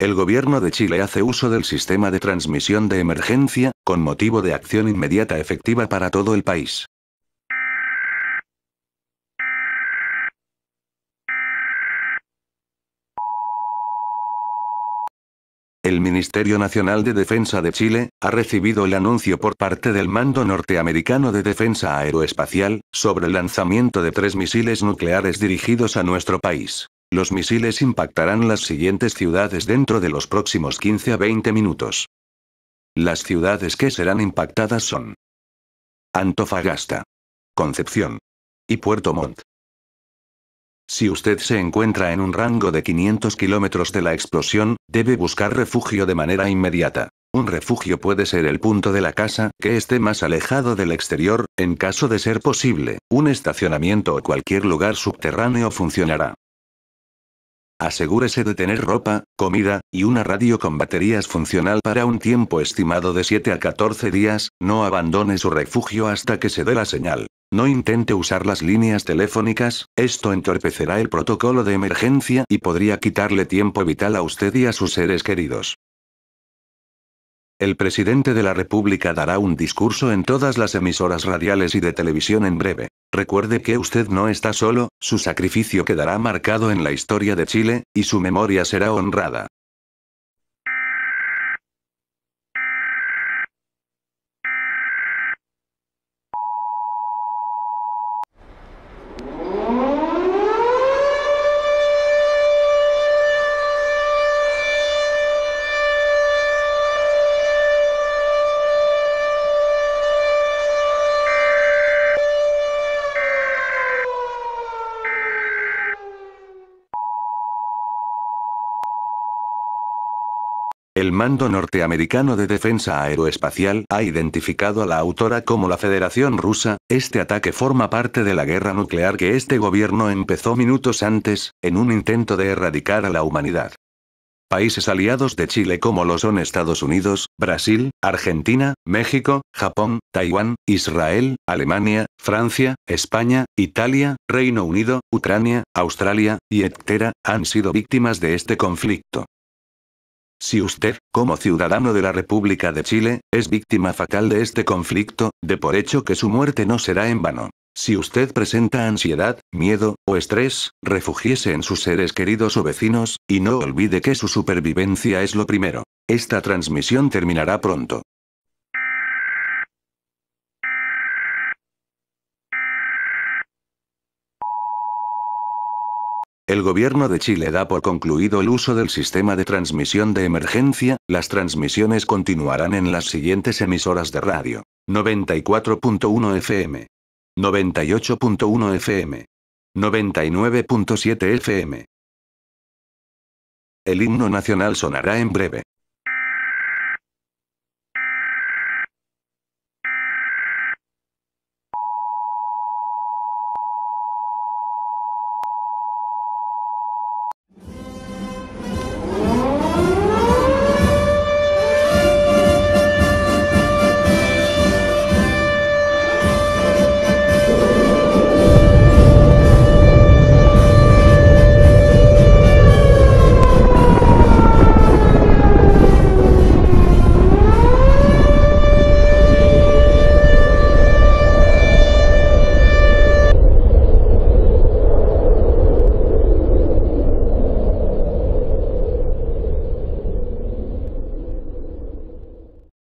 El gobierno de Chile hace uso del sistema de transmisión de emergencia, con motivo de acción inmediata efectiva para todo el país. El Ministerio Nacional de Defensa de Chile, ha recibido el anuncio por parte del Mando Norteamericano de Defensa Aeroespacial, sobre el lanzamiento de tres misiles nucleares dirigidos a nuestro país. Los misiles impactarán las siguientes ciudades dentro de los próximos 15 a 20 minutos. Las ciudades que serán impactadas son Antofagasta, Concepción y Puerto Montt. Si usted se encuentra en un rango de 500 kilómetros de la explosión, debe buscar refugio de manera inmediata. Un refugio puede ser el punto de la casa que esté más alejado del exterior, en caso de ser posible, un estacionamiento o cualquier lugar subterráneo funcionará. Asegúrese de tener ropa, comida, y una radio con baterías funcional para un tiempo estimado de 7 a 14 días, no abandone su refugio hasta que se dé la señal. No intente usar las líneas telefónicas, esto entorpecerá el protocolo de emergencia y podría quitarle tiempo vital a usted y a sus seres queridos. El presidente de la República dará un discurso en todas las emisoras radiales y de televisión en breve. Recuerde que usted no está solo, su sacrificio quedará marcado en la historia de Chile, y su memoria será honrada. El Mando Norteamericano de Defensa Aeroespacial ha identificado a la autora como la Federación Rusa. Este ataque forma parte de la guerra nuclear que este gobierno empezó minutos antes, en un intento de erradicar a la humanidad. Países aliados de Chile como lo son Estados Unidos, Brasil, Argentina, México, Japón, Taiwán, Israel, Alemania, Francia, España, Italia, Reino Unido, Ucrania, Australia, y etc., han sido víctimas de este conflicto. Si usted, como ciudadano de la República de Chile, es víctima fatal de este conflicto, de por hecho que su muerte no será en vano. Si usted presenta ansiedad, miedo o estrés, refugiese en sus seres queridos o vecinos, y no olvide que su supervivencia es lo primero. Esta transmisión terminará pronto. El gobierno de Chile da por concluido el uso del sistema de transmisión de emergencia, las transmisiones continuarán en las siguientes emisoras de radio. 94.1 FM. 98.1 FM. 99.7 FM. El himno nacional sonará en breve.